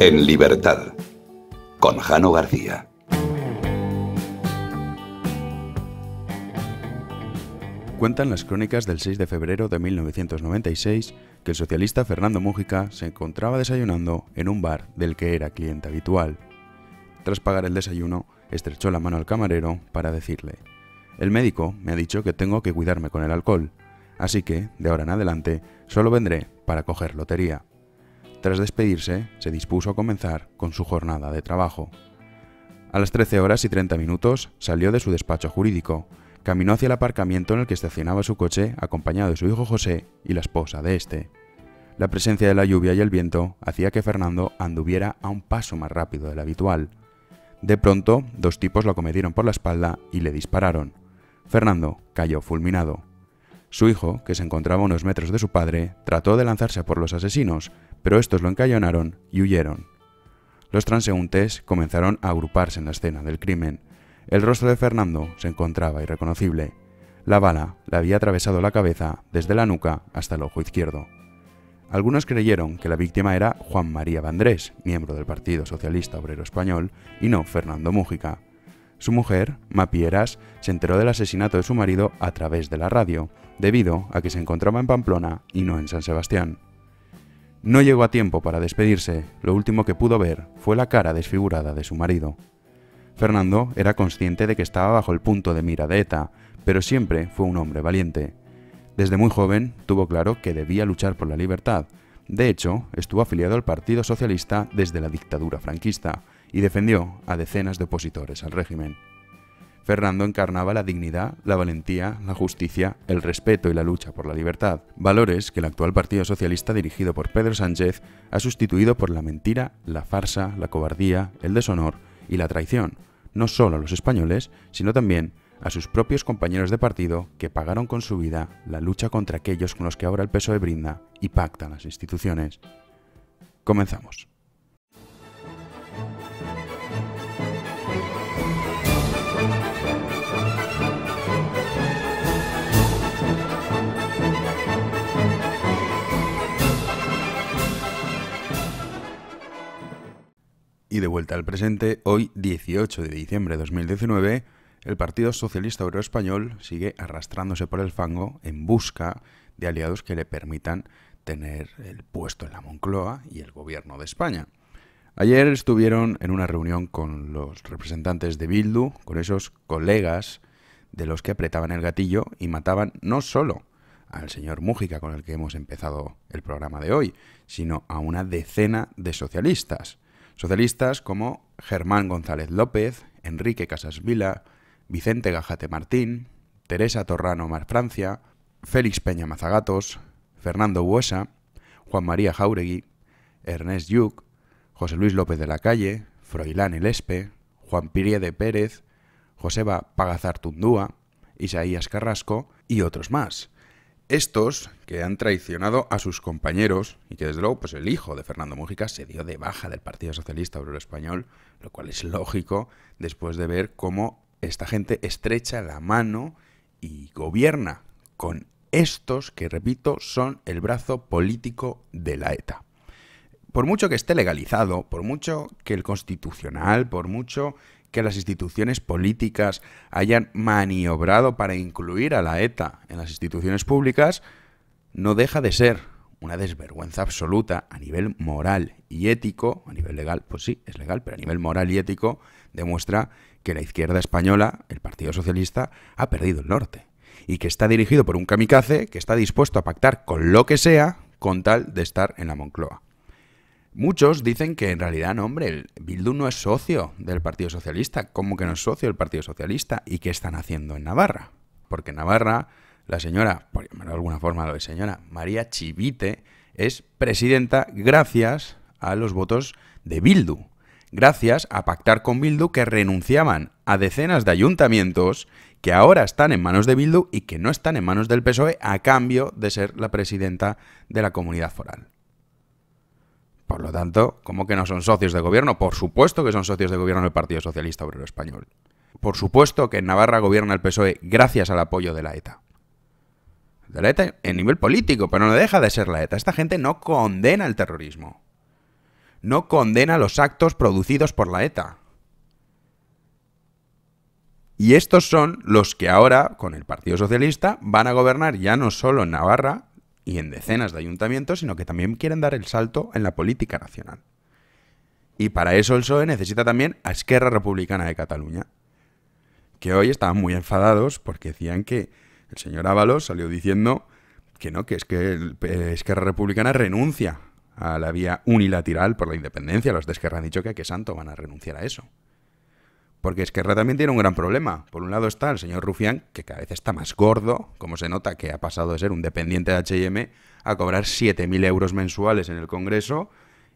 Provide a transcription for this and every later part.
En libertad, con Jano García. Cuentan las crónicas del 6 de febrero de 1996 que el socialista Fernando Mújica se encontraba desayunando en un bar del que era cliente habitual. Tras pagar el desayuno, estrechó la mano al camarero para decirle, El médico me ha dicho que tengo que cuidarme con el alcohol, así que, de ahora en adelante, solo vendré para coger lotería. Tras despedirse, se dispuso a comenzar con su jornada de trabajo. A las 13 horas y 30 minutos salió de su despacho jurídico, caminó hacia el aparcamiento en el que estacionaba su coche acompañado de su hijo José y la esposa de este. La presencia de la lluvia y el viento hacía que Fernando anduviera a un paso más rápido del habitual. De pronto, dos tipos lo acometieron por la espalda y le dispararon. Fernando cayó fulminado. Su hijo, que se encontraba a unos metros de su padre, trató de lanzarse por los asesinos, pero estos lo encallonaron y huyeron. Los transeúntes comenzaron a agruparse en la escena del crimen. El rostro de Fernando se encontraba irreconocible. La bala le había atravesado la cabeza desde la nuca hasta el ojo izquierdo. Algunos creyeron que la víctima era Juan María Vandrés, miembro del Partido Socialista Obrero Español, y no Fernando Mújica. Su mujer, Mapieras, se enteró del asesinato de su marido a través de la radio debido a que se encontraba en Pamplona y no en San Sebastián. No llegó a tiempo para despedirse, lo último que pudo ver fue la cara desfigurada de su marido. Fernando era consciente de que estaba bajo el punto de mira de ETA, pero siempre fue un hombre valiente. Desde muy joven tuvo claro que debía luchar por la libertad. De hecho, estuvo afiliado al Partido Socialista desde la dictadura franquista y defendió a decenas de opositores al régimen. Fernando encarnaba la dignidad, la valentía, la justicia, el respeto y la lucha por la libertad, valores que el actual Partido Socialista dirigido por Pedro Sánchez ha sustituido por la mentira, la farsa, la cobardía, el deshonor y la traición, no solo a los españoles, sino también a sus propios compañeros de partido que pagaron con su vida la lucha contra aquellos con los que ahora el PSOE brinda y pacta las instituciones. Comenzamos. y de vuelta al presente, hoy 18 de diciembre de 2019, el Partido Socialista Obrero Español sigue arrastrándose por el fango en busca de aliados que le permitan tener el puesto en la Moncloa y el gobierno de España. Ayer estuvieron en una reunión con los representantes de Bildu, con esos colegas de los que apretaban el gatillo y mataban no solo al señor Mújica con el que hemos empezado el programa de hoy, sino a una decena de socialistas. Socialistas como Germán González López, Enrique Casasvila, Vicente Gajate Martín, Teresa Torrano Mar Francia, Félix Peña Mazagatos, Fernando Huesa, Juan María Jauregui, Ernest Yuc, José Luis López de la Calle, Froilán El Espe, Juan Pirie de Pérez, Joseba Pagazar Tundúa, Isaías Carrasco y otros más. Estos, que han traicionado a sus compañeros, y que desde luego pues el hijo de Fernando Mújica se dio de baja del Partido Socialista Obrero Español, lo cual es lógico después de ver cómo esta gente estrecha la mano y gobierna con estos que, repito, son el brazo político de la ETA. Por mucho que esté legalizado, por mucho que el constitucional, por mucho que las instituciones políticas hayan maniobrado para incluir a la ETA en las instituciones públicas, no deja de ser una desvergüenza absoluta a nivel moral y ético, a nivel legal, pues sí, es legal, pero a nivel moral y ético demuestra que la izquierda española, el Partido Socialista, ha perdido el norte y que está dirigido por un kamikaze que está dispuesto a pactar con lo que sea con tal de estar en la Moncloa. Muchos dicen que en realidad, no, hombre, Bildu no es socio del Partido Socialista. ¿Cómo que no es socio del Partido Socialista? ¿Y qué están haciendo en Navarra? Porque en Navarra, la señora, por de alguna forma, lo la señora María Chivite es presidenta gracias a los votos de Bildu. Gracias a pactar con Bildu que renunciaban a decenas de ayuntamientos que ahora están en manos de Bildu y que no están en manos del PSOE a cambio de ser la presidenta de la comunidad foral. Por lo tanto, ¿cómo que no son socios de gobierno? Por supuesto que son socios de gobierno del Partido Socialista Obrero Español. Por supuesto que en Navarra gobierna el PSOE gracias al apoyo de la ETA. De la ETA en nivel político, pero no deja de ser la ETA. Esta gente no condena el terrorismo. No condena los actos producidos por la ETA. Y estos son los que ahora, con el Partido Socialista, van a gobernar ya no solo en Navarra, y en decenas de ayuntamientos, sino que también quieren dar el salto en la política nacional. Y para eso el PSOE necesita también a Esquerra Republicana de Cataluña, que hoy estaban muy enfadados porque decían que el señor Ábalos salió diciendo que no, que es que eh, Esquerra Republicana renuncia a la vía unilateral por la independencia. Los de Esquerra han dicho que a qué santo van a renunciar a eso. Porque Esquerra también tiene un gran problema. Por un lado está el señor Rufián, que cada vez está más gordo, como se nota que ha pasado de ser un dependiente de HM a cobrar 7.000 euros mensuales en el Congreso.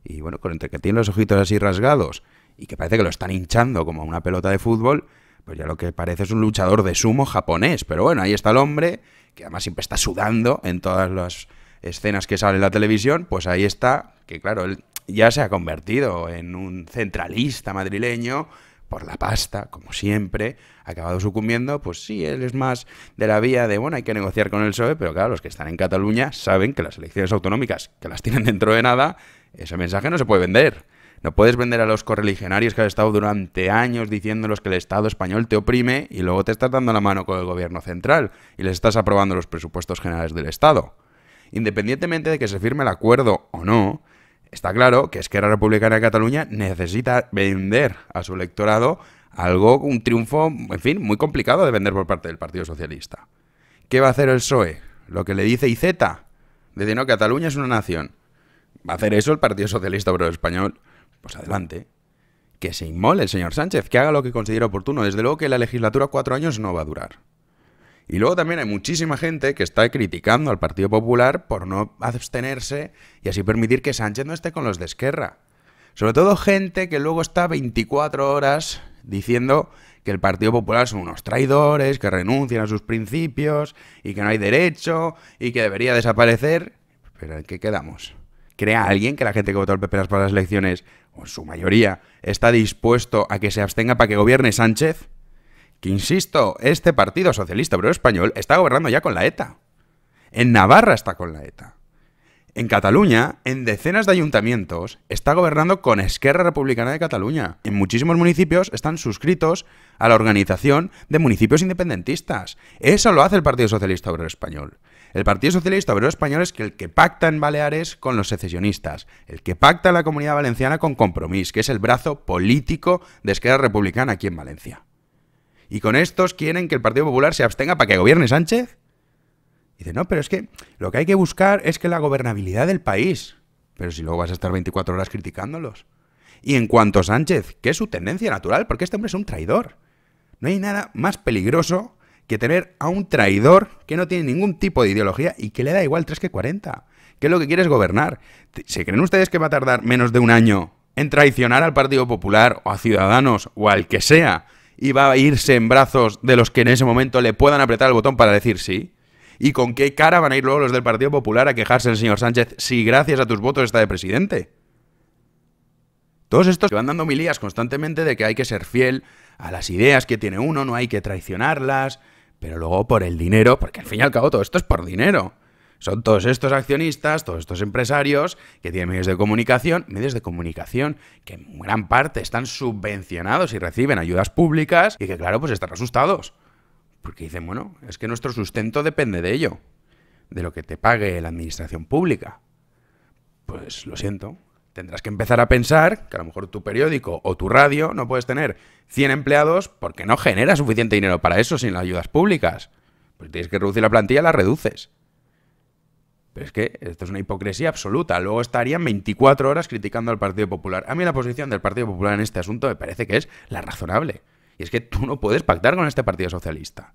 Y bueno, con entre que tiene los ojitos así rasgados y que parece que lo están hinchando como una pelota de fútbol, pues ya lo que parece es un luchador de sumo japonés. Pero bueno, ahí está el hombre, que además siempre está sudando en todas las escenas que sale en la televisión. Pues ahí está, que claro, él ya se ha convertido en un centralista madrileño por la pasta, como siempre, ha acabado sucumbiendo, pues sí, él es más de la vía de, bueno, hay que negociar con el PSOE, pero claro, los que están en Cataluña saben que las elecciones autonómicas, que las tienen dentro de nada, ese mensaje no se puede vender. No puedes vender a los correligionarios que han estado durante años diciéndolos que el Estado español te oprime y luego te estás dando la mano con el gobierno central y les estás aprobando los presupuestos generales del Estado. Independientemente de que se firme el acuerdo o no, Está claro que Esquerra Republicana de Cataluña necesita vender a su electorado algo, un triunfo, en fin, muy complicado de vender por parte del Partido Socialista. ¿Qué va a hacer el PSOE? Lo que le dice IZ. Dice, no, Cataluña es una nación. ¿Va a hacer eso el Partido Socialista Obrero Español? Pues adelante. Que se inmole el señor Sánchez, que haga lo que considere oportuno. Desde luego que la legislatura cuatro años no va a durar. Y luego también hay muchísima gente que está criticando al Partido Popular por no abstenerse y así permitir que Sánchez no esté con los de Esquerra. Sobre todo gente que luego está 24 horas diciendo que el Partido Popular son unos traidores, que renuncian a sus principios y que no hay derecho y que debería desaparecer. Pero ¿en qué quedamos? ¿Crea alguien que la gente que votó al PP para las elecciones, o su mayoría, está dispuesto a que se abstenga para que gobierne Sánchez? Que insisto, este Partido Socialista Obrero Español está gobernando ya con la ETA. En Navarra está con la ETA. En Cataluña, en decenas de ayuntamientos, está gobernando con Esquerra Republicana de Cataluña. En muchísimos municipios están suscritos a la organización de municipios independentistas. Eso lo hace el Partido Socialista Obrero Español. El Partido Socialista Obrero Español es el que pacta en Baleares con los secesionistas, el que pacta en la Comunidad Valenciana con Compromís, que es el brazo político de Esquerra Republicana aquí en Valencia. Y con estos quieren que el Partido Popular se abstenga para que gobierne Sánchez. Y dice, no, pero es que lo que hay que buscar es que la gobernabilidad del país. Pero si luego vas a estar 24 horas criticándolos. Y en cuanto a Sánchez, que es su tendencia natural, porque este hombre es un traidor. No hay nada más peligroso que tener a un traidor que no tiene ningún tipo de ideología y que le da igual 3 que 40. Que es lo que quiere es gobernar. ¿Se creen ustedes que va a tardar menos de un año en traicionar al Partido Popular o a Ciudadanos o al que sea y va a irse en brazos de los que en ese momento le puedan apretar el botón para decir sí? ¿Y con qué cara van a ir luego los del Partido Popular a quejarse del señor Sánchez si gracias a tus votos está de presidente? Todos estos que van dando milías constantemente de que hay que ser fiel a las ideas que tiene uno, no hay que traicionarlas, pero luego por el dinero, porque al fin y al cabo todo esto es por dinero. Son todos estos accionistas, todos estos empresarios que tienen medios de comunicación, medios de comunicación que en gran parte están subvencionados y reciben ayudas públicas y que claro, pues están asustados. Porque dicen, bueno, es que nuestro sustento depende de ello, de lo que te pague la administración pública. Pues lo siento, tendrás que empezar a pensar que a lo mejor tu periódico o tu radio no puedes tener 100 empleados porque no genera suficiente dinero para eso sin las ayudas públicas. Pues tienes que reducir la plantilla, la reduces es que esto es una hipocresía absoluta. Luego estarían 24 horas criticando al Partido Popular. A mí la posición del Partido Popular en este asunto me parece que es la razonable. Y es que tú no puedes pactar con este Partido Socialista.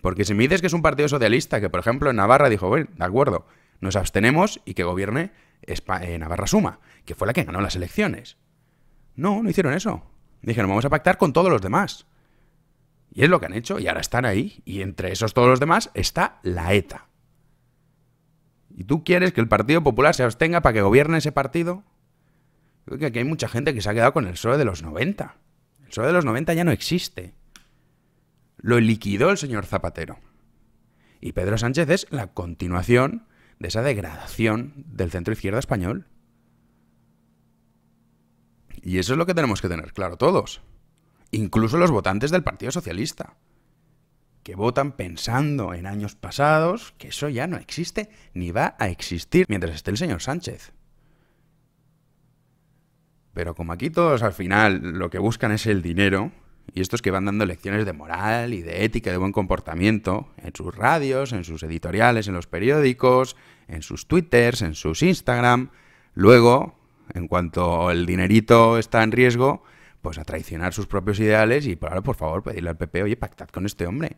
Porque si me dices que es un Partido Socialista que, por ejemplo, en Navarra dijo, bueno, de acuerdo, nos abstenemos y que gobierne eh, Navarra Suma, que fue la que ganó las elecciones. No, no hicieron eso. Dijeron, vamos a pactar con todos los demás. Y es lo que han hecho, y ahora están ahí, y entre esos todos los demás está la ETA. Y tú quieres que el Partido Popular se abstenga para que gobierne ese partido. Creo que aquí hay mucha gente que se ha quedado con el PSOE de los 90. El PSOE de los 90 ya no existe. Lo liquidó el señor Zapatero. Y Pedro Sánchez es la continuación de esa degradación del centro izquierda español. Y eso es lo que tenemos que tener claro todos. Incluso los votantes del Partido Socialista que votan pensando en años pasados, que eso ya no existe ni va a existir mientras esté el señor Sánchez. Pero como aquí todos al final lo que buscan es el dinero, y estos que van dando lecciones de moral y de ética de buen comportamiento en sus radios, en sus editoriales, en los periódicos, en sus twitters, en sus Instagram, luego, en cuanto el dinerito está en riesgo, pues a traicionar sus propios ideales y, por favor, pedirle al PP, oye, pactad con este hombre.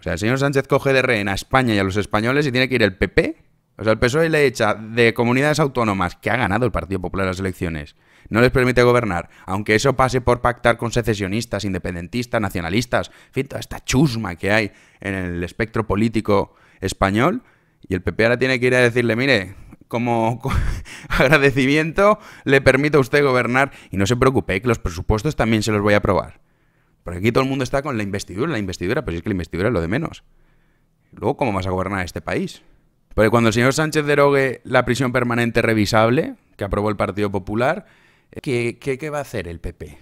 O sea, el señor Sánchez coge de rehén a España y a los españoles y tiene que ir el PP. O sea, el PSOE le echa de comunidades autónomas que ha ganado el Partido Popular las elecciones. No les permite gobernar, aunque eso pase por pactar con secesionistas, independentistas, nacionalistas, en fin, toda esta chusma que hay en el espectro político español. Y el PP ahora tiene que ir a decirle, mire, como agradecimiento le permito a usted gobernar y no se preocupe, que los presupuestos también se los voy a aprobar. Porque aquí todo el mundo está con la investidura, la investidura, pero pues es que la investidura es lo de menos. Luego, ¿cómo vas a gobernar este país? Porque cuando el señor Sánchez derogue la prisión permanente revisable que aprobó el Partido Popular, ¿qué, va a hacer el PP?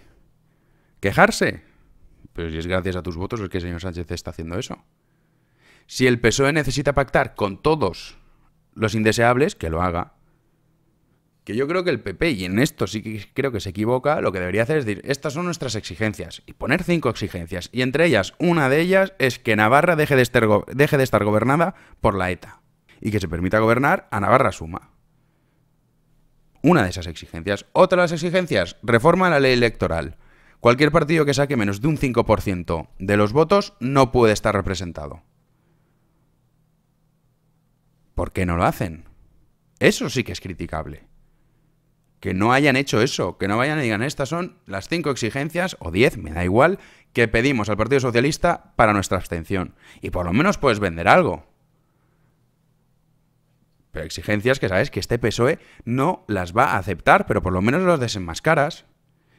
¿Quejarse? Pero pues si es gracias a tus votos es que el señor Sánchez está haciendo eso. Si el PSOE necesita pactar con todos los indeseables, que lo haga que yo creo que el PP, y en esto sí que creo que se equivoca, lo que debería hacer es decir, estas son nuestras exigencias, y poner cinco exigencias, y entre ellas, una de ellas es que Navarra deje de estar, gobernada por la ETA, y que se permita gobernar a Navarra Suma. Una de esas exigencias. Otra de las exigencias, reforma la ley electoral. Cualquier partido que saque menos de un 5% de los votos no puede estar representado. ¿Por qué no lo hacen? Eso sí que es criticable que no hayan hecho eso, que no vayan y digan, estas son las cinco exigencias, o diez, me da igual, que pedimos al Partido Socialista para nuestra abstención. Y por lo menos puedes vender algo. Pero exigencias que sabes que este PSOE no las va a aceptar, pero por lo menos los desenmascaras.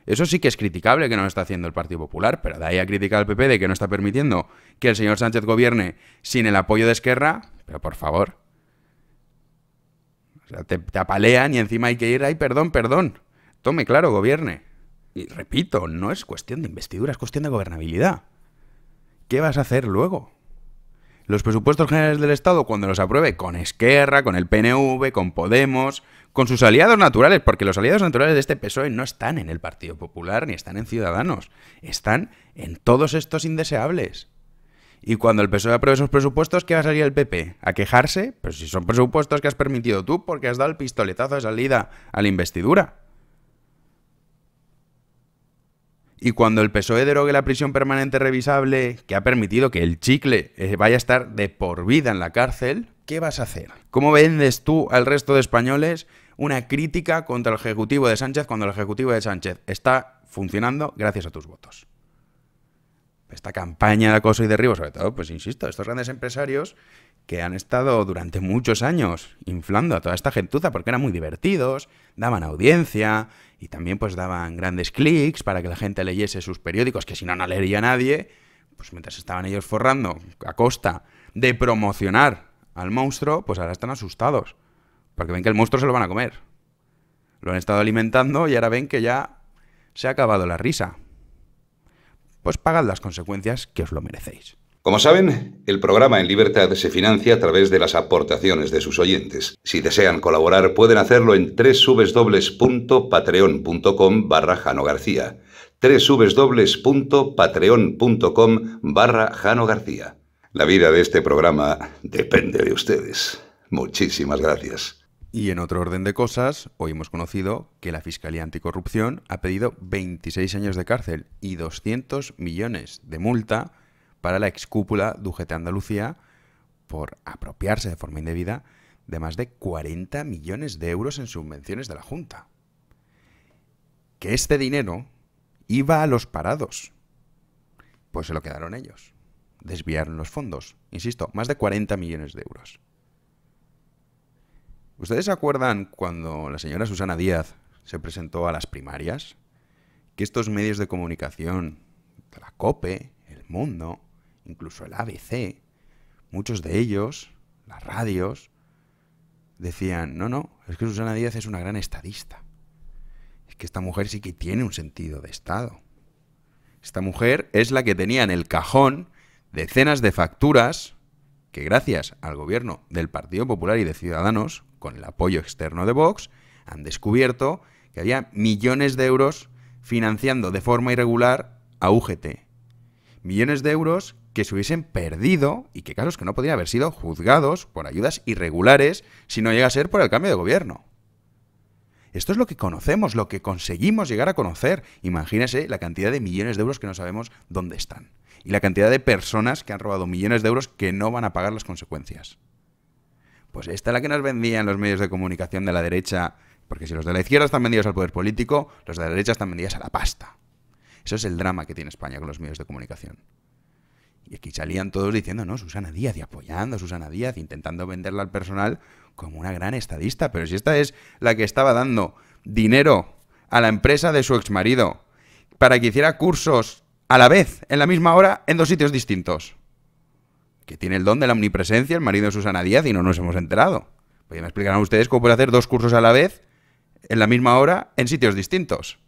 Eso sí que es criticable que no lo está haciendo el Partido Popular, pero de ahí a criticar al PP de que no está permitiendo que el señor Sánchez gobierne sin el apoyo de Esquerra, pero por favor, te, te apalean y encima hay que ir, ay, perdón, perdón. Tome, claro, gobierne. Y repito, no es cuestión de investidura, es cuestión de gobernabilidad. ¿Qué vas a hacer luego? Los presupuestos generales del Estado, cuando los apruebe con Esquerra, con el PNV, con Podemos, con sus aliados naturales, porque los aliados naturales de este PSOE no están en el Partido Popular ni están en Ciudadanos, están en todos estos indeseables. Y cuando el PSOE apruebe esos presupuestos, ¿qué va a salir el PP? ¿A quejarse? Pero pues si son presupuestos que has permitido tú porque has dado el pistoletazo de salida a la investidura. Y cuando el PSOE derogue la prisión permanente revisable, que ha permitido que el chicle eh, vaya a estar de por vida en la cárcel, ¿qué vas a hacer? ¿Cómo vendes tú al resto de españoles una crítica contra el Ejecutivo de Sánchez cuando el Ejecutivo de Sánchez está funcionando gracias a tus votos? esta campaña de acoso y derribo, sobre todo, pues insisto, estos grandes empresarios que han estado durante muchos años inflando a toda esta gentuza porque eran muy divertidos, daban audiencia y también pues daban grandes clics para que la gente leyese sus periódicos, que si no, no leería nadie, pues mientras estaban ellos forrando a costa de promocionar al monstruo, pues ahora están asustados, porque ven que el monstruo se lo van a comer. Lo han estado alimentando y ahora ven que ya se ha acabado la risa, pues pagad las consecuencias que os lo merecéis. Como saben, el programa En Libertad se financia a través de las aportaciones de sus oyentes. Si desean colaborar, pueden hacerlo en www.patreon.com barra Jano García. www.patreon.com barra Jano García. La vida de este programa depende de ustedes. Muchísimas gracias. Y en otro orden de cosas, hoy hemos conocido que la Fiscalía Anticorrupción ha pedido 26 años de cárcel y 200 millones de multa para la excúpula Dujete Andalucía por apropiarse de forma indebida de más de 40 millones de euros en subvenciones de la Junta. Que este dinero iba a los parados. Pues se lo quedaron ellos. Desviaron los fondos. Insisto, más de 40 millones de euros. ¿Ustedes se acuerdan cuando la señora Susana Díaz se presentó a las primarias? Que estos medios de comunicación, la COPE, El Mundo, incluso el ABC, muchos de ellos, las radios, decían, no, no, es que Susana Díaz es una gran estadista. Es que esta mujer sí que tiene un sentido de Estado. Esta mujer es la que tenía en el cajón decenas de facturas que gracias al gobierno del Partido Popular y de Ciudadanos con el apoyo externo de Vox, han descubierto que había millones de euros financiando de forma irregular a UGT. Millones de euros que se hubiesen perdido y que, casos que no podrían haber sido juzgados por ayudas irregulares si no llega a ser por el cambio de gobierno. Esto es lo que conocemos, lo que conseguimos llegar a conocer. Imagínese la cantidad de millones de euros que no sabemos dónde están. Y la cantidad de personas que han robado millones de euros que no van a pagar las consecuencias. Pues esta es la que nos vendían los medios de comunicación de la derecha, porque si los de la izquierda están vendidos al poder político, los de la derecha están vendidos a la pasta. Eso es el drama que tiene España con los medios de comunicación. Y aquí salían todos diciendo, no, Susana Díaz, y apoyando a Susana Díaz, intentando venderla al personal como una gran estadista. Pero si esta es la que estaba dando dinero a la empresa de su exmarido para que hiciera cursos a la vez, en la misma hora, en dos sitios distintos que tiene el don de la omnipresencia, el marido de Susana Díaz, y no nos hemos enterado. Pues ya me explicarán ustedes cómo puede hacer dos cursos a la vez, en la misma hora, en sitios distintos.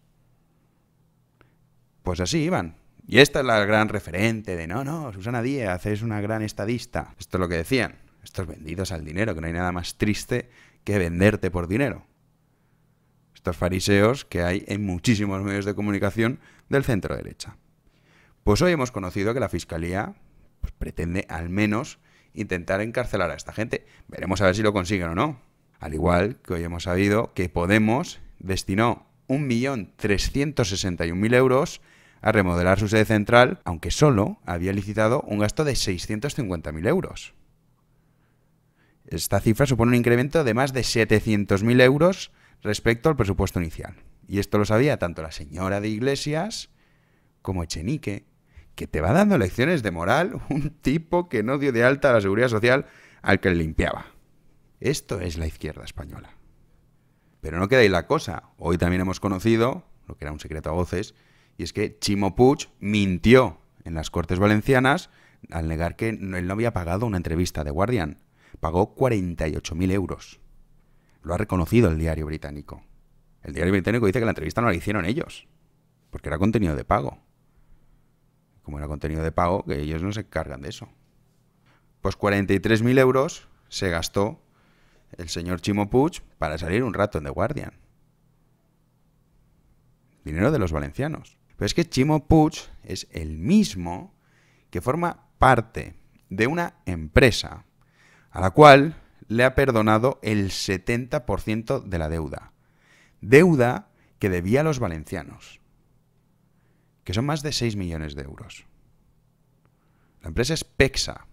Pues así iban. Y esta es la gran referente de, no, no, Susana Díaz es una gran estadista. Esto es lo que decían, estos vendidos al dinero, que no hay nada más triste que venderte por dinero. Estos fariseos que hay en muchísimos medios de comunicación del centro derecha. Pues hoy hemos conocido que la Fiscalía pues, pretende al menos intentar encarcelar a esta gente. Veremos a ver si lo consiguen o no. Al igual que hoy hemos sabido que Podemos destinó 1.361.000 euros a remodelar su sede central, aunque solo había licitado un gasto de 650.000 euros. Esta cifra supone un incremento de más de 700.000 euros respecto al presupuesto inicial. Y esto lo sabía tanto la señora de Iglesias como Echenique, que te va dando lecciones de moral un tipo que no dio de alta a la seguridad social al que le limpiaba. Esto es la izquierda española. Pero no queda ahí la cosa. Hoy también hemos conocido, lo que era un secreto a voces, y es que Chimo puch mintió en las Cortes Valencianas al negar que él no había pagado una entrevista de Guardian. Pagó 48.000 euros. Lo ha reconocido el diario británico. El diario británico dice que la entrevista no la hicieron ellos, porque era contenido de pago como era contenido de pago, que ellos no se encargan de eso. Pues 43.000 euros se gastó el señor Chimo Puch para salir un rato en The Guardian. Dinero de los valencianos. Pero es que Chimo Puig es el mismo que forma parte de una empresa a la cual le ha perdonado el 70% de la deuda. Deuda que debía a los valencianos que son más de 6 millones de euros. La empresa es Pexa.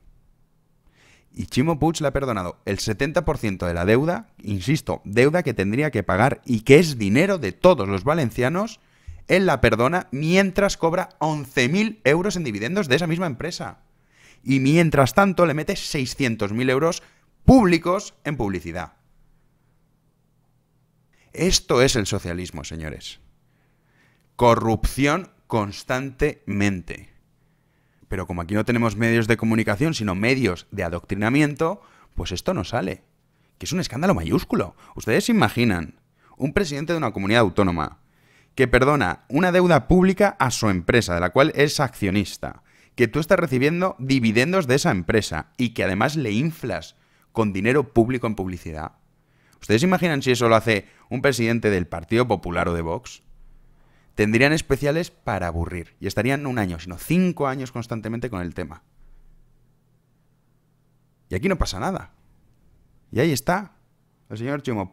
Y Chimo Puig le ha perdonado el 70% de la deuda, insisto, deuda que tendría que pagar y que es dinero de todos los valencianos, él la perdona mientras cobra 11.000 euros en dividendos de esa misma empresa. Y mientras tanto le mete 600.000 euros públicos en publicidad. Esto es el socialismo, señores. Corrupción constantemente. Pero como aquí no tenemos medios de comunicación, sino medios de adoctrinamiento, pues esto no sale. Que es un escándalo mayúsculo. Ustedes se imaginan un presidente de una comunidad autónoma que perdona una deuda pública a su empresa, de la cual es accionista, que tú estás recibiendo dividendos de esa empresa y que además le inflas con dinero público en publicidad. ¿Ustedes imaginan si eso lo hace un presidente del Partido Popular o de Vox? tendrían especiales para aburrir. Y estarían un año, sino cinco años constantemente con el tema. Y aquí no pasa nada. Y ahí está, el señor Chimo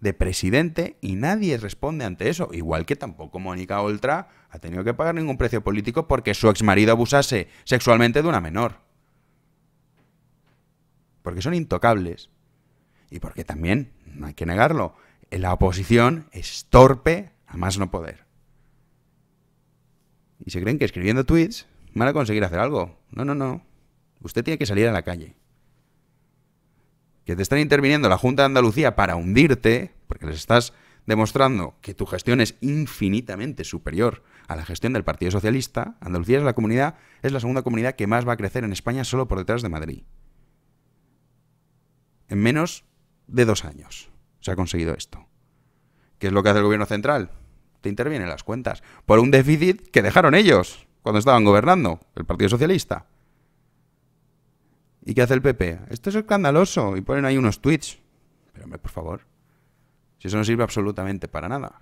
de presidente, y nadie responde ante eso. Igual que tampoco Mónica Oltra ha tenido que pagar ningún precio político porque su exmarido abusase sexualmente de una menor. Porque son intocables. Y porque también, no hay que negarlo, la oposición es torpe a más no poder. Y se creen que escribiendo tweets van a conseguir hacer algo. No, no, no. Usted tiene que salir a la calle. Que te están interviniendo la Junta de Andalucía para hundirte, porque les estás demostrando que tu gestión es infinitamente superior a la gestión del Partido Socialista, Andalucía es la comunidad, es la segunda comunidad que más va a crecer en España solo por detrás de Madrid. En menos de dos años se ha conseguido esto. ¿Qué es lo que hace el gobierno central? te intervienen las cuentas por un déficit que dejaron ellos cuando estaban gobernando, el Partido Socialista. ¿Y qué hace el PP? Esto es escandaloso y ponen ahí unos tweets. Pero hombre, por favor. Si eso no sirve absolutamente para nada.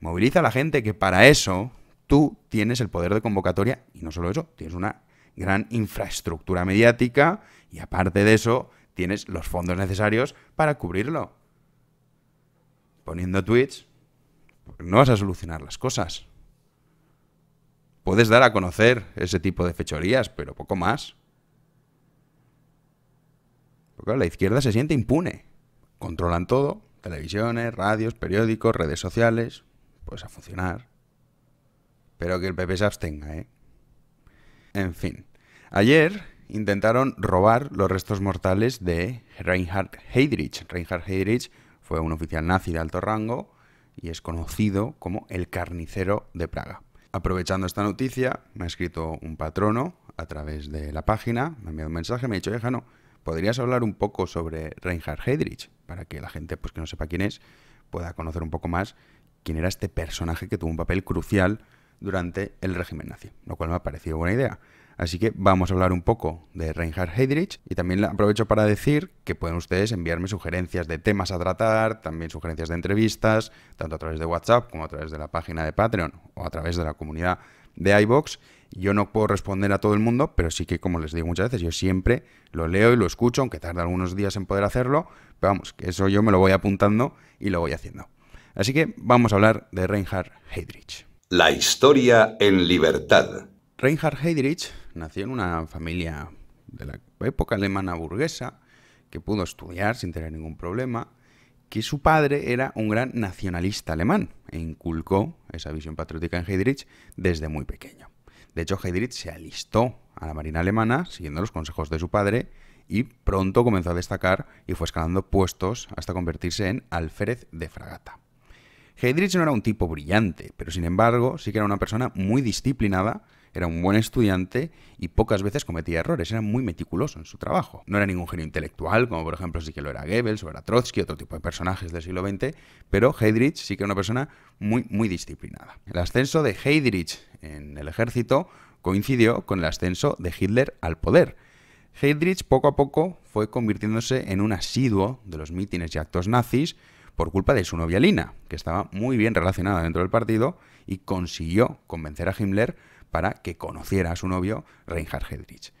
Moviliza a la gente que para eso tú tienes el poder de convocatoria y no solo eso, tienes una gran infraestructura mediática y aparte de eso tienes los fondos necesarios para cubrirlo. Poniendo tweets no vas a solucionar las cosas. Puedes dar a conocer ese tipo de fechorías, pero poco más. Porque la izquierda se siente impune. Controlan todo, televisiones, radios, periódicos, redes sociales, pues a funcionar. Pero que el PP se abstenga, ¿eh? En fin. Ayer intentaron robar los restos mortales de Reinhard Heydrich. Reinhard Heydrich fue un oficial nazi de alto rango y es conocido como el carnicero de Praga. Aprovechando esta noticia, me ha escrito un patrono a través de la página, me ha enviado un mensaje, me ha dicho, Jano, ¿podrías hablar un poco sobre Reinhard Heydrich? Para que la gente pues, que no sepa quién es pueda conocer un poco más quién era este personaje que tuvo un papel crucial durante el régimen nazi, lo cual me ha parecido buena idea. Así que vamos a hablar un poco de Reinhard Heydrich y también aprovecho para decir que pueden ustedes enviarme sugerencias de temas a tratar, también sugerencias de entrevistas, tanto a través de WhatsApp como a través de la página de Patreon o a través de la comunidad de iBox. Yo no puedo responder a todo el mundo, pero sí que, como les digo muchas veces, yo siempre lo leo y lo escucho, aunque tarde algunos días en poder hacerlo, pero vamos, que eso yo me lo voy apuntando y lo voy haciendo. Así que vamos a hablar de Reinhard Heydrich. La historia en libertad. Reinhard Heydrich nació en una familia de la época alemana burguesa que pudo estudiar sin tener ningún problema, que su padre era un gran nacionalista alemán e inculcó esa visión patriótica en Heydrich desde muy pequeño. De hecho, Heydrich se alistó a la Marina alemana siguiendo los consejos de su padre y pronto comenzó a destacar y fue escalando puestos hasta convertirse en alférez de fragata. Heydrich no era un tipo brillante, pero sin embargo sí que era una persona muy disciplinada era un buen estudiante y pocas veces cometía errores, era muy meticuloso en su trabajo. No era ningún genio intelectual, como por ejemplo sí que lo era Goebbels o era Trotsky, otro tipo de personajes del siglo XX, pero Heydrich sí que era una persona muy, muy disciplinada. El ascenso de Heydrich en el ejército coincidió con el ascenso de Hitler al poder. Heydrich poco a poco fue convirtiéndose en un asiduo de los mítines y actos nazis, por culpa de su novia Lina, que estaba muy bien relacionada dentro del partido y consiguió convencer a Himmler para que conociera a su novio, Reinhard Heydrich.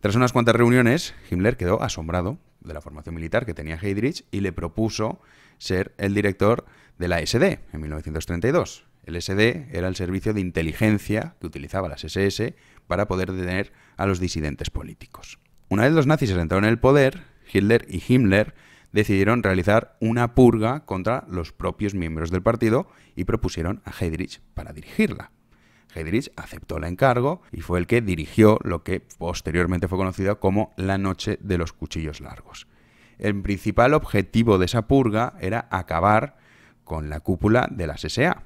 Tras unas cuantas reuniones, Himmler quedó asombrado de la formación militar que tenía Heydrich y le propuso ser el director de la SD en 1932. El SD era el servicio de inteligencia que utilizaba las SS para poder detener a los disidentes políticos. Una vez los nazis se entraron en el poder, Hitler y Himmler decidieron realizar una purga contra los propios miembros del partido y propusieron a Heydrich para dirigirla. Heydrich aceptó el encargo y fue el que dirigió lo que posteriormente fue conocido como la Noche de los Cuchillos Largos. El principal objetivo de esa purga era acabar con la cúpula de las SA.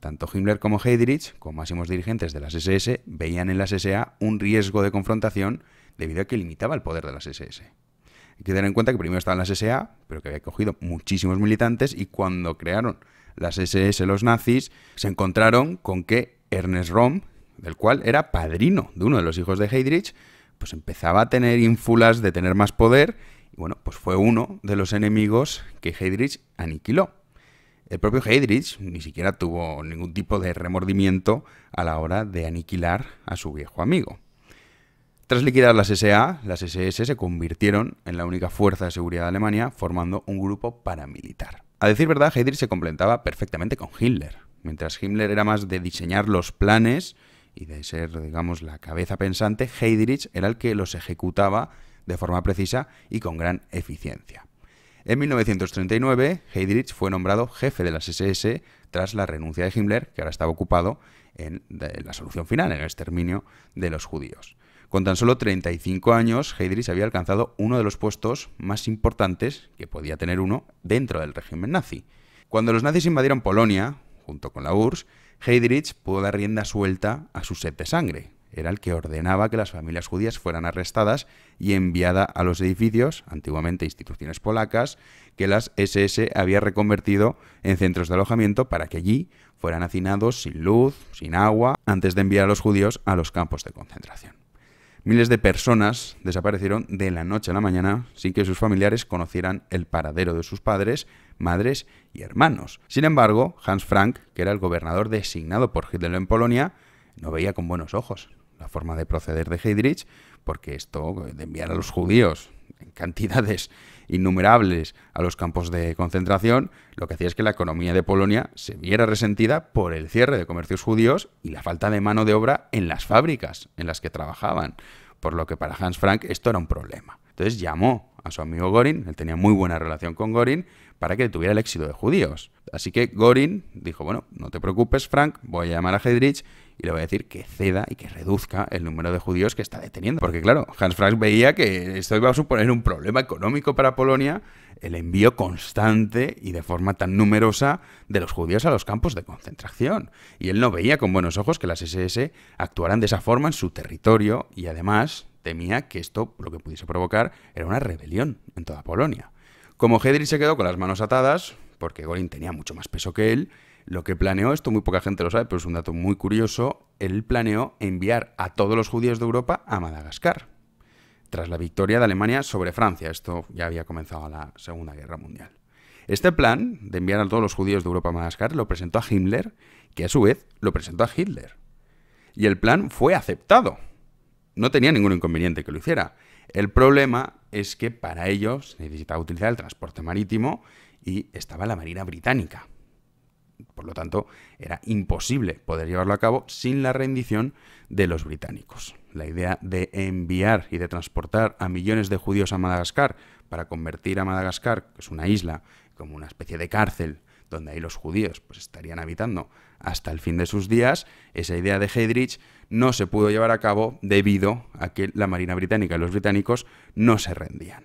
Tanto Himmler como Heydrich, como máximos dirigentes de las SS, veían en las SA un riesgo de confrontación debido a que limitaba el poder de las SS. Hay que tener en cuenta que primero estaban las SA, pero que había cogido muchísimos militantes y cuando crearon las SS los nazis, se encontraron con que Ernest Rom, del cual era padrino de uno de los hijos de Heydrich, pues empezaba a tener ínfulas de tener más poder y bueno, pues fue uno de los enemigos que Heydrich aniquiló. El propio Heydrich ni siquiera tuvo ningún tipo de remordimiento a la hora de aniquilar a su viejo amigo. Tras liquidar las SA, las SS se convirtieron en la única fuerza de seguridad de Alemania, formando un grupo paramilitar. A decir verdad, Heydrich se complementaba perfectamente con Hitler. Mientras Himmler era más de diseñar los planes y de ser, digamos, la cabeza pensante, Heydrich era el que los ejecutaba de forma precisa y con gran eficiencia. En 1939, Heydrich fue nombrado jefe de las SS tras la renuncia de Himmler, que ahora estaba ocupado en la solución final, en el exterminio de los judíos. Con tan solo 35 años, Heydrich había alcanzado uno de los puestos más importantes que podía tener uno dentro del régimen nazi. Cuando los nazis invadieron Polonia, junto con la URSS, Heydrich pudo dar rienda suelta a su sed de sangre. Era el que ordenaba que las familias judías fueran arrestadas y enviada a los edificios, antiguamente instituciones polacas, que las SS había reconvertido en centros de alojamiento para que allí fueran hacinados sin luz, sin agua, antes de enviar a los judíos a los campos de concentración. Miles de personas desaparecieron de la noche a la mañana sin que sus familiares conocieran el paradero de sus padres, madres y hermanos. Sin embargo, Hans Frank, que era el gobernador designado por Hitler en Polonia, no veía con buenos ojos la forma de proceder de Heydrich, porque esto de enviar a los judíos en cantidades innumerables a los campos de concentración, lo que hacía es que la economía de Polonia se viera resentida por el cierre de comercios judíos y la falta de mano de obra en las fábricas en las que trabajaban, por lo que para Hans Frank esto era un problema. Entonces llamó a su amigo Gorin, él tenía muy buena relación con Gorin, para que tuviera el éxito de judíos. Así que Gorin dijo, bueno, no te preocupes Frank, voy a llamar a Heydrich y le voy a decir que ceda y que reduzca el número de judíos que está deteniendo. Porque claro, Hans Frank veía que esto iba a suponer un problema económico para Polonia, el envío constante y de forma tan numerosa de los judíos a los campos de concentración. Y él no veía con buenos ojos que las SS actuaran de esa forma en su territorio y además temía que esto lo que pudiese provocar era una rebelión en toda Polonia. Como Hedrich se quedó con las manos atadas, porque Gorin tenía mucho más peso que él, lo que planeó, esto muy poca gente lo sabe, pero es un dato muy curioso, él planeó enviar a todos los judíos de Europa a Madagascar, tras la victoria de Alemania sobre Francia. Esto ya había comenzado la Segunda Guerra Mundial. Este plan de enviar a todos los judíos de Europa a Madagascar lo presentó a Himmler, que a su vez lo presentó a Hitler. Y el plan fue aceptado. No tenía ningún inconveniente que lo hiciera. El problema es que para ello se necesitaba utilizar el transporte marítimo y estaba la Marina Británica. Por lo tanto, era imposible poder llevarlo a cabo sin la rendición de los británicos. La idea de enviar y de transportar a millones de judíos a Madagascar para convertir a Madagascar, que es una isla, como una especie de cárcel donde ahí los judíos pues, estarían habitando hasta el fin de sus días, esa idea de Heydrich no se pudo llevar a cabo debido a que la Marina Británica y los británicos no se rendían.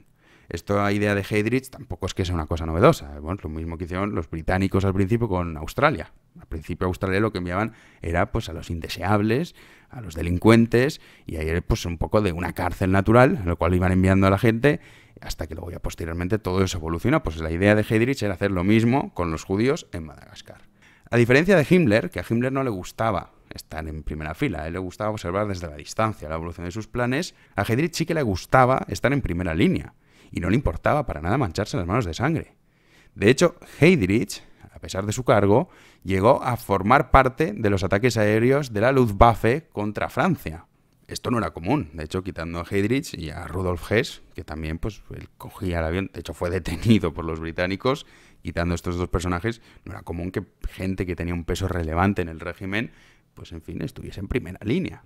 Esta idea de Heydrich tampoco es que sea una cosa novedosa. Bueno, lo mismo que hicieron los británicos al principio con Australia. Al principio Australia lo que enviaban era pues a los indeseables, a los delincuentes, y ahí pues un poco de una cárcel natural, en lo cual iban enviando a la gente, hasta que luego ya posteriormente todo eso evoluciona. Pues la idea de Heydrich era hacer lo mismo con los judíos en Madagascar. A diferencia de Himmler, que a Himmler no le gustaba estar en primera fila. él le gustaba observar desde la distancia la evolución de sus planes. A Heydrich sí que le gustaba estar en primera línea y no le importaba para nada mancharse las manos de sangre. De hecho, Heydrich, a pesar de su cargo, llegó a formar parte de los ataques aéreos de la Luftwaffe contra Francia. Esto no era común, de hecho, quitando a Heydrich y a Rudolf Hess, que también pues, cogía el avión, de hecho fue detenido por los británicos, quitando estos dos personajes, no era común que gente que tenía un peso relevante en el régimen, pues en fin, estuviese en primera línea.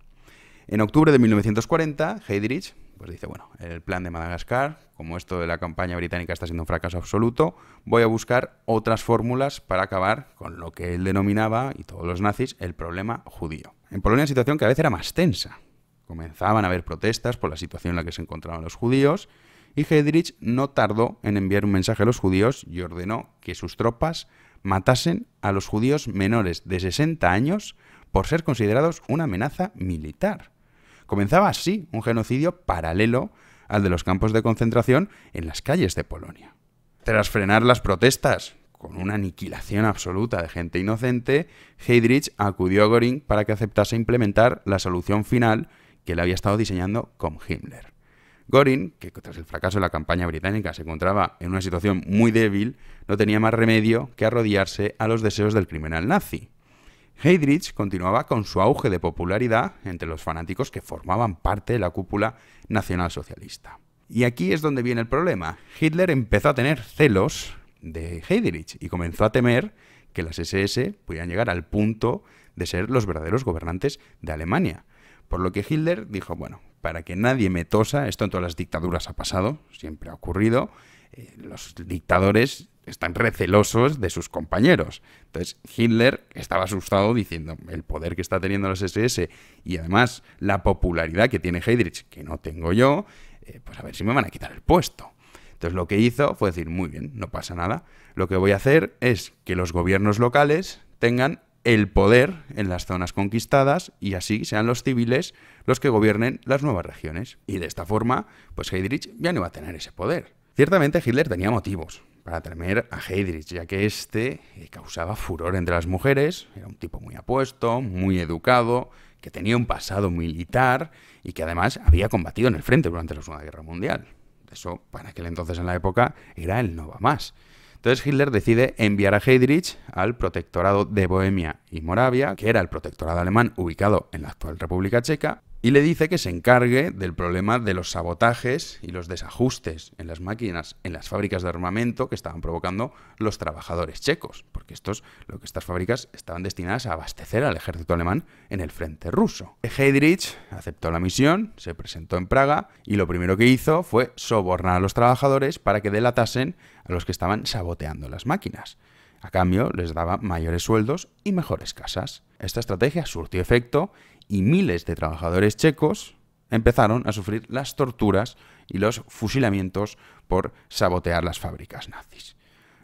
En octubre de 1940, Heydrich pues dice, bueno, el plan de Madagascar, como esto de la campaña británica está siendo un fracaso absoluto, voy a buscar otras fórmulas para acabar con lo que él denominaba, y todos los nazis, el problema judío. En Polonia la situación a veces era más tensa. Comenzaban a haber protestas por la situación en la que se encontraban los judíos, y Heydrich no tardó en enviar un mensaje a los judíos y ordenó que sus tropas matasen a los judíos menores de 60 años por ser considerados una amenaza militar. Comenzaba así un genocidio paralelo al de los campos de concentración en las calles de Polonia. Tras frenar las protestas, con una aniquilación absoluta de gente inocente, Heydrich acudió a Göring para que aceptase implementar la solución final que él había estado diseñando con Himmler. Göring, que tras el fracaso de la campaña británica se encontraba en una situación muy débil, no tenía más remedio que arrodillarse a los deseos del criminal nazi. Heydrich continuaba con su auge de popularidad entre los fanáticos que formaban parte de la cúpula nacionalsocialista. Y aquí es donde viene el problema. Hitler empezó a tener celos de Heydrich y comenzó a temer que las SS pudieran llegar al punto de ser los verdaderos gobernantes de Alemania. Por lo que Hitler dijo, bueno, para que nadie me tosa, esto en todas las dictaduras ha pasado, siempre ha ocurrido, eh, los dictadores están recelosos de sus compañeros. Entonces Hitler estaba asustado diciendo el poder que está teniendo los SS y además la popularidad que tiene Heydrich, que no tengo yo, eh, pues a ver si me van a quitar el puesto. Entonces lo que hizo fue decir, muy bien, no pasa nada, lo que voy a hacer es que los gobiernos locales tengan el poder en las zonas conquistadas y así sean los civiles los que gobiernen las nuevas regiones. Y de esta forma, pues Heydrich ya no va a tener ese poder. Ciertamente Hitler tenía motivos, para temer a Heydrich, ya que éste eh, causaba furor entre las mujeres, era un tipo muy apuesto, muy educado, que tenía un pasado militar y que además había combatido en el frente durante la Segunda Guerra Mundial. Eso para aquel entonces en la época era el no va más. Entonces Hitler decide enviar a Heydrich al protectorado de Bohemia y Moravia, que era el protectorado alemán ubicado en la actual República Checa, y le dice que se encargue del problema de los sabotajes y los desajustes en las máquinas, en las fábricas de armamento que estaban provocando los trabajadores checos, porque lo que estas fábricas estaban destinadas a abastecer al ejército alemán en el frente ruso. Heydrich aceptó la misión, se presentó en Praga y lo primero que hizo fue sobornar a los trabajadores para que delatasen a los que estaban saboteando las máquinas. A cambio, les daba mayores sueldos y mejores casas. Esta estrategia surtió efecto y miles de trabajadores checos empezaron a sufrir las torturas y los fusilamientos por sabotear las fábricas nazis.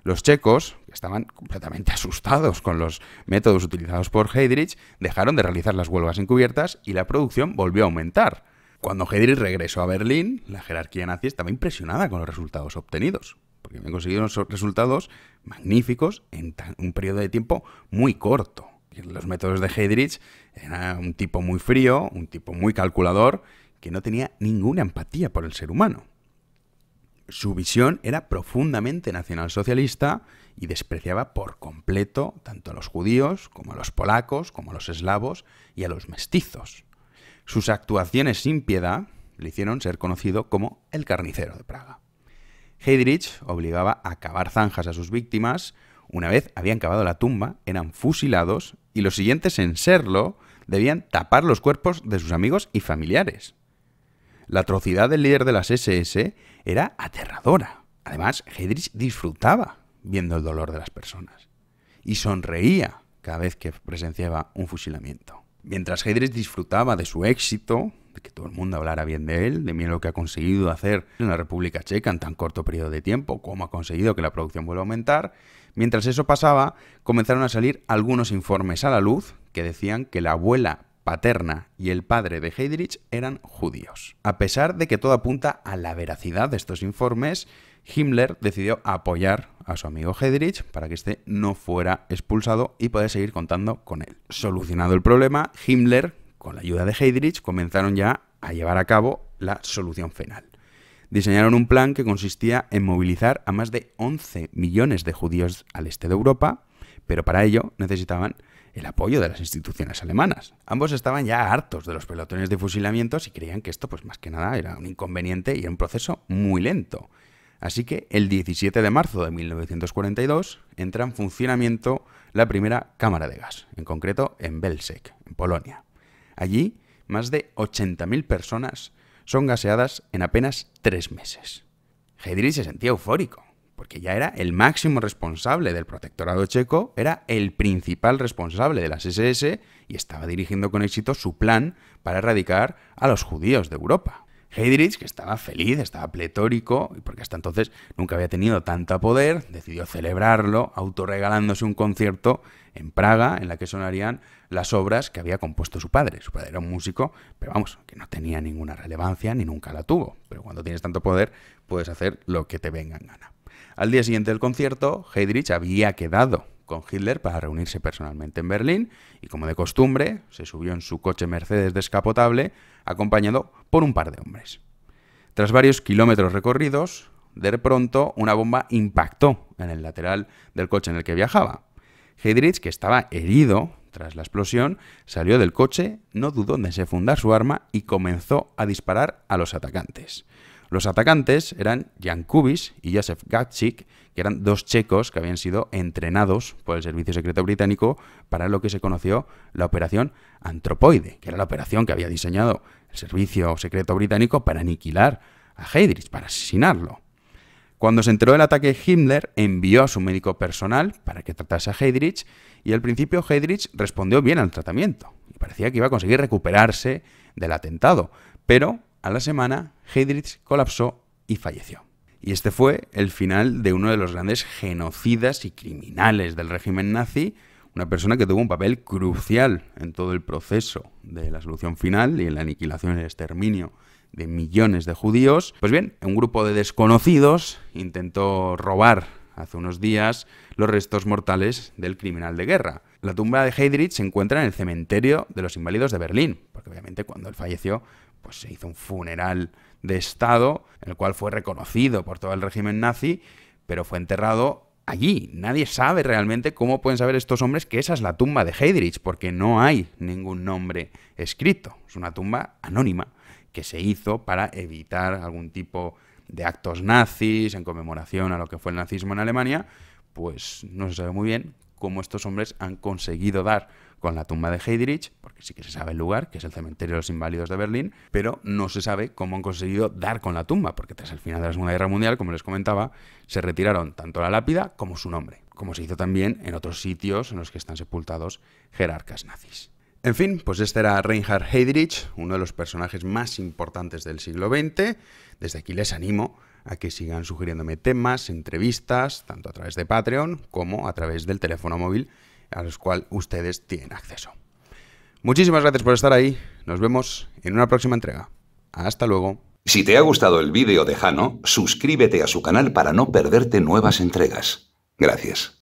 Los checos, que estaban completamente asustados con los métodos utilizados por Heydrich, dejaron de realizar las huelgas encubiertas y la producción volvió a aumentar. Cuando Heydrich regresó a Berlín, la jerarquía nazi estaba impresionada con los resultados obtenidos, porque habían conseguido unos resultados magníficos en un periodo de tiempo muy corto. Los métodos de Heydrich era un tipo muy frío, un tipo muy calculador, que no tenía ninguna empatía por el ser humano. Su visión era profundamente nacionalsocialista y despreciaba por completo tanto a los judíos como a los polacos, como a los eslavos y a los mestizos. Sus actuaciones sin piedad le hicieron ser conocido como el carnicero de Praga. Heydrich obligaba a cavar zanjas a sus víctimas, una vez habían cavado la tumba, eran fusilados y los siguientes en serlo debían tapar los cuerpos de sus amigos y familiares. La atrocidad del líder de las SS era aterradora. Además, Heydrich disfrutaba viendo el dolor de las personas y sonreía cada vez que presenciaba un fusilamiento. Mientras Heydrich disfrutaba de su éxito, que todo el mundo hablara bien de él, de mí lo que ha conseguido hacer en la República Checa en tan corto periodo de tiempo, cómo ha conseguido que la producción vuelva a aumentar. Mientras eso pasaba, comenzaron a salir algunos informes a la luz que decían que la abuela paterna y el padre de Heydrich eran judíos. A pesar de que todo apunta a la veracidad de estos informes, Himmler decidió apoyar a su amigo Heydrich para que éste no fuera expulsado y poder seguir contando con él. Solucionado el problema, Himmler con la ayuda de Heydrich comenzaron ya a llevar a cabo la solución final. Diseñaron un plan que consistía en movilizar a más de 11 millones de judíos al este de Europa, pero para ello necesitaban el apoyo de las instituciones alemanas. Ambos estaban ya hartos de los pelotones de fusilamientos y creían que esto, pues más que nada, era un inconveniente y era un proceso muy lento. Así que el 17 de marzo de 1942 entra en funcionamiento la primera cámara de gas, en concreto en Belzec, en Polonia. Allí, más de 80.000 personas son gaseadas en apenas tres meses. Heydrich se sentía eufórico, porque ya era el máximo responsable del protectorado checo, era el principal responsable de las SS y estaba dirigiendo con éxito su plan para erradicar a los judíos de Europa. Heydrich, que estaba feliz, estaba pletórico, y porque hasta entonces nunca había tenido tanto poder, decidió celebrarlo autorregalándose un concierto en Praga en la que sonarían las obras que había compuesto su padre. Su padre era un músico, pero vamos, que no tenía ninguna relevancia ni nunca la tuvo. Pero cuando tienes tanto poder, puedes hacer lo que te venga en gana. Al día siguiente del concierto, Heydrich había quedado con Hitler para reunirse personalmente en Berlín y como de costumbre se subió en su coche Mercedes descapotable acompañado por un par de hombres. Tras varios kilómetros recorridos, de pronto una bomba impactó en el lateral del coche en el que viajaba. Heydrich, que estaba herido tras la explosión, salió del coche, no dudó en fundar su arma y comenzó a disparar a los atacantes. Los atacantes eran Jan Kubis y Josef Gatchik, que eran dos checos que habían sido entrenados por el Servicio Secreto Británico para lo que se conoció la Operación Antropoide, que era la operación que había diseñado el Servicio Secreto Británico para aniquilar a Heydrich, para asesinarlo. Cuando se enteró del ataque, Himmler envió a su médico personal para que tratase a Heydrich y al principio Heydrich respondió bien al tratamiento y parecía que iba a conseguir recuperarse del atentado, pero a la semana Heydrich colapsó y falleció. Y este fue el final de uno de los grandes genocidas y criminales del régimen nazi, una persona que tuvo un papel crucial en todo el proceso de la solución final y en la aniquilación y el exterminio de millones de judíos. Pues bien, un grupo de desconocidos intentó robar hace unos días los restos mortales del criminal de guerra. La tumba de Heydrich se encuentra en el cementerio de los inválidos de Berlín, porque obviamente cuando él falleció pues se hizo un funeral de Estado, el cual fue reconocido por todo el régimen nazi, pero fue enterrado allí. Nadie sabe realmente cómo pueden saber estos hombres que esa es la tumba de Heydrich, porque no hay ningún nombre escrito. Es una tumba anónima que se hizo para evitar algún tipo de actos nazis en conmemoración a lo que fue el nazismo en Alemania, pues no se sabe muy bien cómo estos hombres han conseguido dar con la tumba de Heydrich, porque sí que se sabe el lugar, que es el cementerio de los inválidos de Berlín, pero no se sabe cómo han conseguido dar con la tumba, porque tras el final de la Segunda Guerra Mundial, como les comentaba, se retiraron tanto la lápida como su nombre, como se hizo también en otros sitios en los que están sepultados jerarcas nazis. En fin, pues este era Reinhard Heydrich, uno de los personajes más importantes del siglo XX. Desde aquí les animo a que sigan sugiriéndome temas, entrevistas, tanto a través de Patreon como a través del teléfono móvil a los cuales ustedes tienen acceso. Muchísimas gracias por estar ahí. Nos vemos en una próxima entrega. Hasta luego. Si te ha gustado el vídeo de Jano, suscríbete a su canal para no perderte nuevas entregas. Gracias.